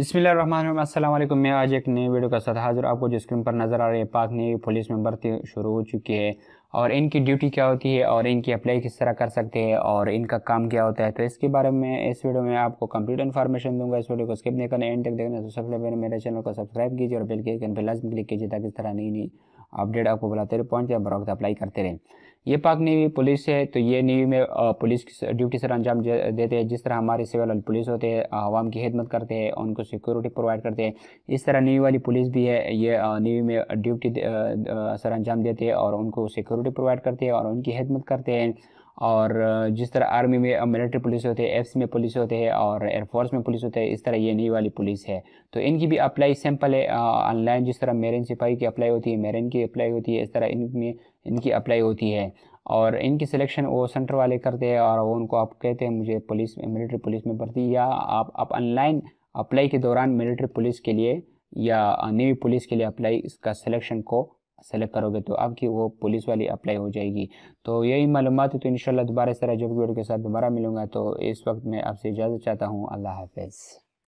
बिसमीम अल्लाम मैं आज एक नई वीडियो का साथ हाजिर आपको जो स्क्रीन पर नज़र आ रही है पाक नई पुलिस में भर्ती शुरू हो चुकी है और इनकी ड्यूटी क्या होती है और इनकी अप्लाई किस तरह कर सकते हैं और इनका काम क्या होता है तो इसके बारे में इस वीडियो में आपको कंप्लीट इन्फॉर्मेशन दूंगा इस वीडियो को स्किप नहीं करना एंड तक देखना तो सबसे पहले मेरे चैनल को सब्सक्राइब कीजिए और बिल के लाजम क्लिक कीजिए ताकि इस तरह नई नई अपडेट आपको बुलाते रहे पॉइंट या बर वक्त अप्लाई करते रहे ये पाक नेवी पुलिस है तो ये नेवी में पुलिस ड्यूटी सर अंजाम देते हैं जिस तरह हमारे सिविल वाली पुलिस होते हैं आवाम की खिदमत करते हैं उनको सिक्योरिटी प्रोवाइड करते हैं इस तरह नेवी वाली पुलिस भी है ये नेवी में ड्यूटी सर अंजाम देते हैं और उनको सिक्योरिटी प्रोवाइड करते हैं और उनकी खिदमत करते हैं और जिस तरह आर्मी में मिलिट्री पुलिस होते हैं एफ्स में पुलिस होते हैं और एयरफोर्स में पुलिस होते हैं इस तरह ये नई वाली पुलिस है तो इनकी भी अप्लाई सिंपल है ऑनलाइन जिस तरह मेरिन सिपाही की अप्लाई होती है मेरिन की अप्लाई होती है इस तरह इनमें इनकी अप्लाई होती है और इनकी सिलेक्शन वो सेंटर वाले करते हैं और वो उनको आप कहते हैं मुझे पुलिस मिलिट्री पुलिस में भर्ती या आप आप ऑनलाइन अप्लाई के दौरान मिलिट्री पुलिस के लिए या नेवी पुलिस के लिए अप्लाई इसका सिलेक्शन को सेलेक्ट करोगे तो आपकी वो पुलिस वाली अप्लाई हो जाएगी तो यही मालूम है तो इन दोबारा इस तरह वीडियो के साथ दोबारा मिलूंगा तो इस वक्त मैं आपसे इजाज़त चाहता हूँ अल्लाह हाफिज़